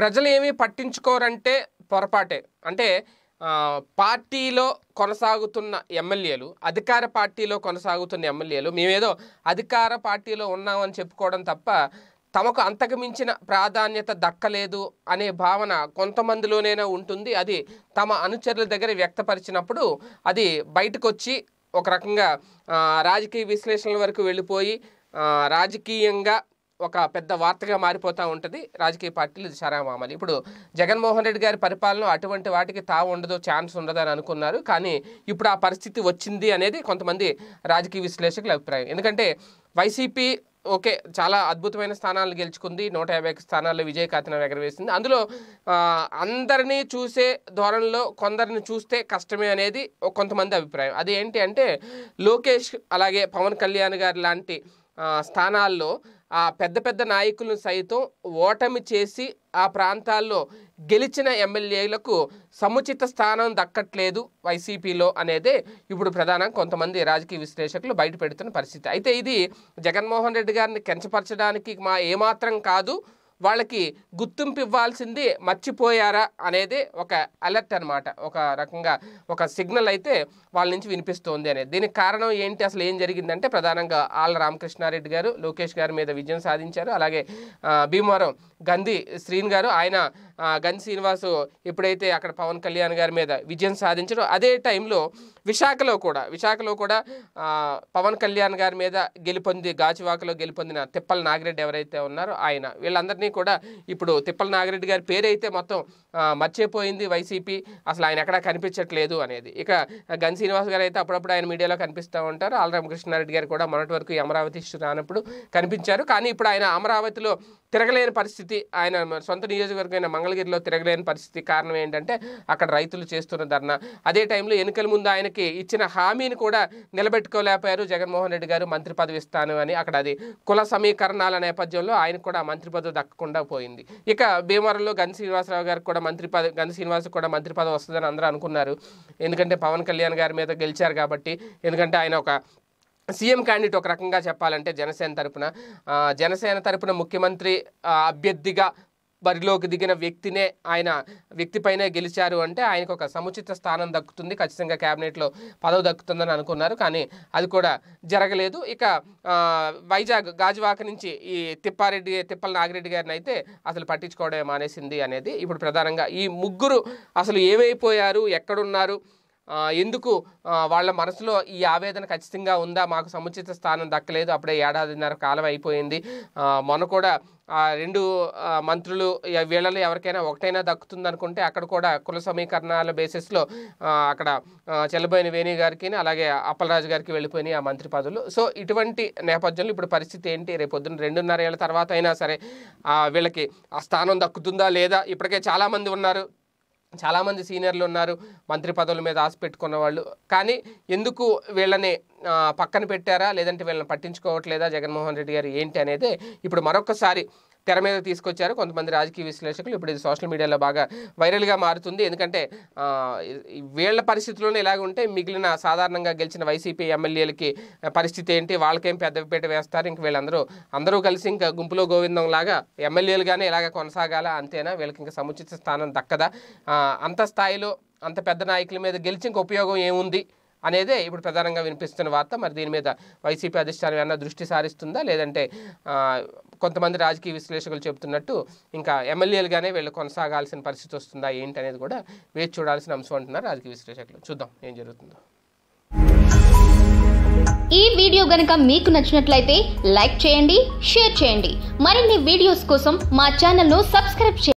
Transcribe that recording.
ప్రజలు ఏమీ పట్టించుకోరంటే పొరపాటే అంటే పార్టీలో కొనసాగుతున్న ఎమ్మెల్యేలు అధికార పార్టీలో కొనసాగుతున్న ఎమ్మెల్యేలు మేమేదో అధికార పార్టీలో ఉన్నామని చెప్పుకోవడం తప్ప తమకు అంతకుమించిన ప్రాధాన్యత దక్కలేదు అనే భావన కొంతమందిలోనే ఉంటుంది అది తమ అనుచరుల దగ్గర వ్యక్తపరిచినప్పుడు అది బయటకు వచ్చి ఒక రకంగా రాజకీయ విశ్లేషణల వరకు వెళ్ళిపోయి రాజకీయంగా ఒక పెద్ద వార్తగా మారిపోతూ ఉంటుంది రాజకీయ పార్టీలు శరామామలు ఇప్పుడు జగన్మోహన్ రెడ్డి గారి పరిపాలన అటువంటి వాటికి తావు ఉండదు ఛాన్స్ ఉండదు అని అనుకున్నారు కానీ ఇప్పుడు ఆ పరిస్థితి వచ్చింది అనేది కొంతమంది రాజకీయ విశ్లేషకుల అభిప్రాయం ఎందుకంటే వైసీపీ ఓకే చాలా అద్భుతమైన స్థానాలు గెలుచుకుంది నూట యాభై స్థానాల్లో విజయ కాతనం ఎగరవేసింది అందులో అందరినీ చూసే ధోరణిలో కొందరిని చూస్తే కష్టమే అనేది కొంతమంది అభిప్రాయం అది ఏంటి అంటే లోకేష్ అలాగే పవన్ కళ్యాణ్ గారి లాంటి స్థానాల్లో ఆ పెద్ద పెద్ద నాయకులను సైతం ఓటమి చేసి ఆ ప్రాంతాల్లో గెలిచిన ఎమ్మెల్యేలకు సముచిత స్థానం దక్కట్లేదు వైసీపీలో అనేది ఇప్పుడు ప్రధానంగా కొంతమంది రాజకీయ విశ్లేషకులు బయట పెడుతున్న పరిస్థితి అయితే ఇది జగన్మోహన్ రెడ్డి గారిని కించపరచడానికి మా ఏమాత్రం కాదు వాళ్ళకి గుర్తింపు ఇవ్వాల్సింది మర్చిపోయారా అనేది ఒక అలర్ట్ అనమాట ఒక రకంగా ఒక సిగ్నల్ అయితే వాళ్ళ నుంచి వినిపిస్తోంది అనేది దీనికి కారణం ఏంటి అసలు ఏం జరిగిందంటే ప్రధానంగా ఆళ్ళ రామకృష్ణారెడ్డి గారు లోకేష్ గారి మీద విజయం సాధించారు అలాగే భీమవరం గంధి శ్రీన్ గారు ఆయన గంధి శ్రీనివాసు ఎప్పుడైతే అక్కడ పవన్ కళ్యాణ్ గారి మీద విజయం సాధించారో అదే టైంలో విశాఖలో కూడా విశాఖలో కూడా పవన్ కళ్యాణ్ గారి మీద గెలుపొంది గాచివాకలో గెలుపొందిన తిప్పల నాగిరెడ్డి ఎవరైతే ఉన్నారో ఆయన వీళ్ళందరినీ ఇవన్నీ కూడా ఇప్పుడు తిప్పల నాగిరెడ్డి గారి పేరైతే మొత్తం మర్చిపోయింది వైసీపీ అసలు ఆయన ఎక్కడా కనిపించట్లేదు అనేది ఇక గన్ శ్రీనివాస్ గారు అయితే అప్పుడప్పుడు ఆయన మీడియాలో కనిపిస్తూ ఉంటారు ఆలరామకృష్ణారెడ్డి గారు కూడా మొన్నటి వరకు అమరావతి ఇష్యూ రానప్పుడు కనిపించారు కానీ ఇప్పుడు ఆయన అమరావతిలో తిరగలేని పరిస్థితి ఆయన సొంత నియోజకవర్గమైన మంగళగిరిలో తిరగలేని పరిస్థితి కారణం ఏంటంటే అక్కడ రైతులు చేస్తున్న ధర్నా అదే టైంలో ఎన్నికల ముందు ఆయనకి ఇచ్చిన హామీని కూడా నిలబెట్టుకోలేకపోయారు జగన్మోహన్ రెడ్డి గారు మంత్రి పదవి ఇస్తాను అని అక్కడ అది కుల సమీకరణాల నేపథ్యంలో ఆయనకు కూడా మంత్రి పదవి దక్కకుండా పోయింది ఇక భీమవరంలో గన్ శ్రీనివాసరావు గారికి కూడా మంత్రి పదవి గని శ్రీనివాస్ కూడా మంత్రి పదవి వస్తుందని అందరూ అనుకున్నారు ఎందుకంటే పవన్ కళ్యాణ్ గారి మీద గెలిచారు కాబట్టి ఎందుకంటే ఆయన ఒక సీఎం క్యాండిడేట్ ఒక రకంగా చెప్పాలంటే జనసేన తరపున జనసేన తరపున ముఖ్యమంత్రి అభ్యర్థిగా బరిలోకి దిగిన వ్యక్తినే ఆయన వ్యక్తిపైనే గెలిచారు అంటే ఆయనకు ఒక సముచిత స్థానం దక్కుతుంది ఖచ్చితంగా క్యాబినెట్లో పదవి దక్కుతుందని అనుకున్నారు కానీ అది కూడా జరగలేదు ఇక వైజాగ్ గాజువాక నుంచి ఈ తిప్పారెడ్డి తిప్పల నాగిరెడ్డి గారిని అయితే అసలు పట్టించుకోవడం మానేసింది అనేది ఇప్పుడు ప్రధానంగా ఈ ముగ్గురు అసలు ఏమైపోయారు ఎక్కడున్నారు ఎందుకు వాళ్ళ మనసులో ఈ ఆవేదన ఖచ్చితంగా ఉందా మాకు సముచిత స్థానం దక్కలేదు అప్పుడే ఏడాదిన్నర కాలం అయిపోయింది మొన్న కూడా రెండు మంత్రులు వీళ్ళలో ఎవరికైనా ఒకటైనా దక్కుతుంది అనుకుంటే అక్కడ కూడా కుల సమీకరణాల బేసిస్లో అక్కడ చెల్లబోయిన వేణి గారికి అలాగే అప్పలరాజు గారికి వెళ్ళిపోయినాయి ఆ మంత్రి పదవులు సో ఇటువంటి నేపథ్యంలో ఇప్పుడు పరిస్థితి ఏంటి రేపొద్దున రెండున్నర ఏళ్ళ తర్వాత అయినా సరే వీళ్ళకి ఆ స్థానం దక్కుతుందా లేదా ఇప్పటికే చాలామంది ఉన్నారు చాలామంది సీనియర్లు ఉన్నారు మంత్రి పదవుల మీద ఆశ పెట్టుకున్న వాళ్ళు కానీ ఎందుకు వీళ్ళని పక్కన పెట్టారా లేదంటే వీళ్ళని పట్టించుకోవట్లేదా జగన్మోహన్ రెడ్డి గారు ఏంటి అనేది ఇప్పుడు మరొకసారి తెర మీద తీసుకొచ్చారు కొంతమంది రాజకీయ విశ్లేషకులు ఇప్పుడు ఇది సోషల్ మీడియాలో బాగా వైరల్గా మారుతుంది ఎందుకంటే వీళ్ళ పరిస్థితుల్లోనే ఇలాగ ఉంటే మిగిలిన సాధారణంగా గెలిచిన వైసీపీ ఎమ్మెల్యేలకి పరిస్థితి ఏంటి వాళ్ళకేం పెద్దపీట వేస్తారు ఇంక వీళ్ళందరూ అందరూ కలిసి ఇంకా గుంపులో గోవిందం లాగా ఎమ్మెల్యేలుగానే ఇలాగ కొనసాగాల అంతేనా వీళ్ళకి ఇంకా సముచిత స్థానం దక్కదా అంత స్థాయిలో అంత పెద్ద నాయకుల మీద గెలిచి ఇంక ఉపయోగం ఏముంది అనేదే ఇప్పుడు ప్రధానంగా వినిపిస్తున్న వార్త మరి దీని మీద వైసీపీ అధిష్టానం ఏమన్నా దృష్టి సారిస్తుందా లేదంటే కొంతమంది రాజకీయ విశ్లేషకులు చెబుతున్నట్టు ఇంకా ఎమ్మెల్యేలుగానే వీళ్ళు కొనసాగాల్సిన పరిస్థితి వస్తుందా ఏంటి అనేది కూడా వేచి చూడాల్సిన అంశం అంటున్నారు రాజకీయ విశ్లేషకులు చూద్దాం ఏం జరుగుతుందో ఈ వీడియో గనక మీకు నచ్చినట్లయితే లైక్ చేయండి షేర్ చేయండి మరిన్ని వీడియోస్ కోసం మా ను సబ్స్క్రైబ్ చేయండి